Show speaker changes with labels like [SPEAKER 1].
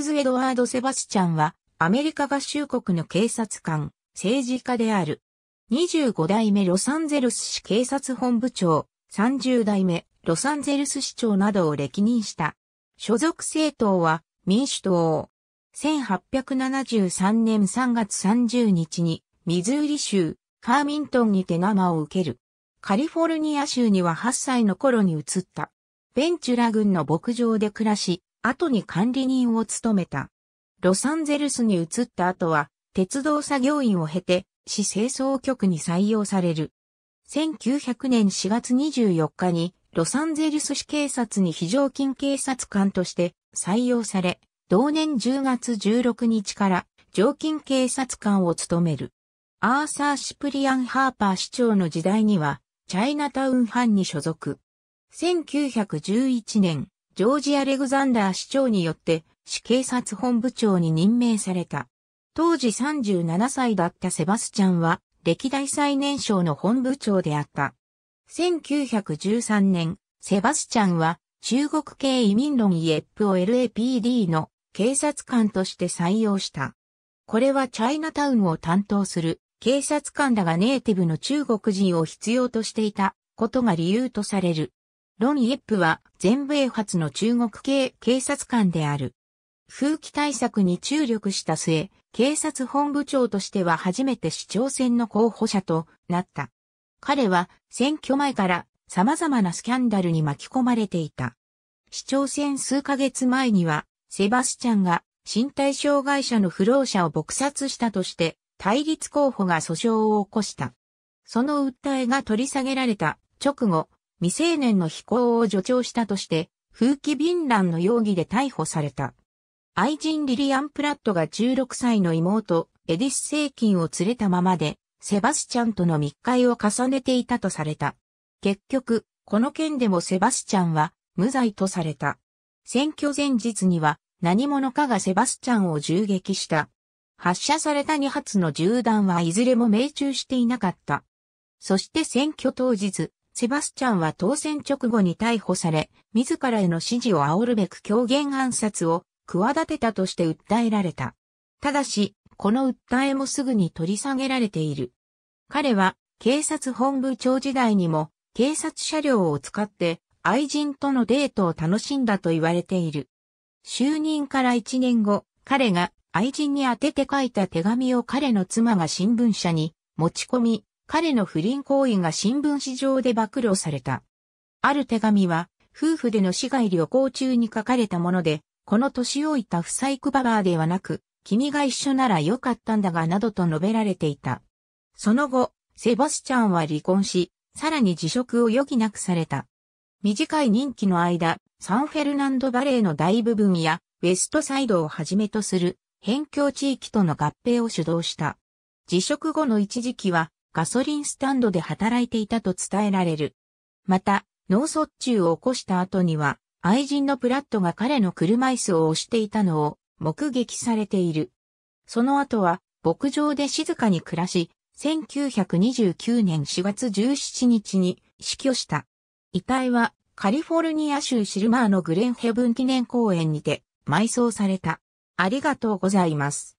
[SPEAKER 1] ルズ・エドワード・セバスチャンは、アメリカ合衆国の警察官、政治家である。25代目ロサンゼルス市警察本部長、30代目ロサンゼルス市長などを歴任した。所属政党は民主党。1873年3月30日に、ミズーリ州、カーミントンにて生を受ける。カリフォルニア州には8歳の頃に移った。ベンチュラ郡の牧場で暮らし、後に管理人を務めた。ロサンゼルスに移った後は、鉄道作業員を経て、市清掃局に採用される。1900年4月24日に、ロサンゼルス市警察に非常勤警察官として採用され、同年10月16日から常勤警察官を務める。アーサー・シプリアン・ハーパー市長の時代には、チャイナタウン藩に所属。1911年、ジョージ・アレグザンダー市長によって市警察本部長に任命された。当時37歳だったセバスチャンは歴代最年少の本部長であった。1913年、セバスチャンは中国系移民論イエップを LAPD の警察官として採用した。これはチャイナタウンを担当する警察官だがネイティブの中国人を必要としていたことが理由とされる。ロン・イェップは全米初の中国系警察官である。風紀対策に注力した末、警察本部長としては初めて市長選の候補者となった。彼は選挙前から様々なスキャンダルに巻き込まれていた。市長選数ヶ月前には、セバスチャンが身体障害者の不老者を撲殺したとして、対立候補が訴訟を起こした。その訴えが取り下げられた直後、未成年の非行を助長したとして、風紀便乱の容疑で逮捕された。愛人リリアン・プラットが16歳の妹、エディス・セーキンを連れたままで、セバスチャンとの密会を重ねていたとされた。結局、この件でもセバスチャンは無罪とされた。選挙前日には何者かがセバスチャンを銃撃した。発射された2発の銃弾はいずれも命中していなかった。そして選挙当日、セバスチャンは当選直後に逮捕され、自らへの支持を煽るべく狂言暗殺を企てたとして訴えられた。ただし、この訴えもすぐに取り下げられている。彼は警察本部長時代にも警察車両を使って愛人とのデートを楽しんだと言われている。就任から1年後、彼が愛人に宛てて書いた手紙を彼の妻が新聞社に持ち込み、彼の不倫行為が新聞紙上で暴露された。ある手紙は、夫婦での市外旅行中に書かれたもので、この年老いた不細工ババアではなく、君が一緒ならよかったんだがなどと述べられていた。その後、セバスチャンは離婚し、さらに辞職を余儀なくされた。短い任期の間、サンフェルナンドバレーの大部分や、ウェストサイドをはじめとする、辺境地域との合併を主導した。辞職後の一時期は、ガソリンスタンドで働いていたと伝えられる。また、脳卒中を起こした後には、愛人のプラットが彼の車椅子を押していたのを目撃されている。その後は、牧場で静かに暮らし、1929年4月17日に死去した。遺体はカリフォルニア州シルマーのグレンヘブン記念公園にて埋葬された。ありがとうございます。